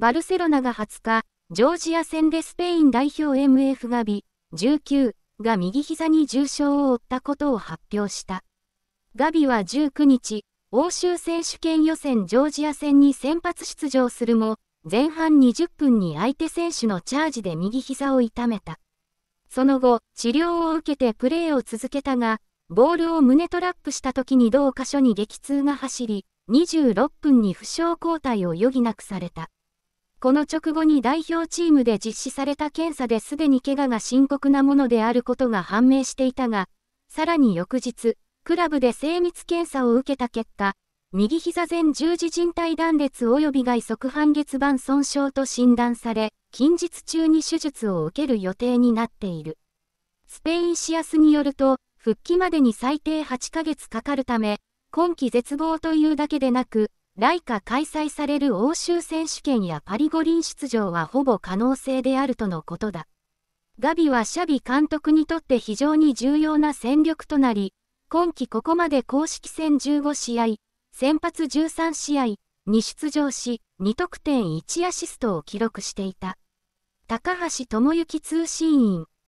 バルセロナが20日、ジョージア戦でスペイン代表 MF ガビ、19が右膝に重傷を負ったことを発表した。ガビは19日、欧州選手権予選ジョージア戦に先発出場するも、前半20分に相手選手のチャージで右膝を痛めた。その後、治療を受けてプレーを続けたが、ボールを胸トラップした時に同箇所に激痛が走り、26分に負傷交代を余儀なくされた。この直後に代表チームで実施された検査ですでに怪我が深刻なものであることが判明していたが、さらに翌日、クラブで精密検査を受けた結果、右膝前十字靭帯断裂及び外側半月板損傷と診断され、近日中に手術を受ける予定になっている。スペインシアスによると、復帰までに最低8ヶ月かかるため、今季絶望というだけでなく、来夏開催される欧州選手権やパリ五輪出場はほぼ可能性であるとのことだ。ガビはシャビ監督にとって非常に重要な戦力となり、今季ここまで公式戦15試合、先発13試合に出場し、2得点1アシストを記録していた。高橋智之通信員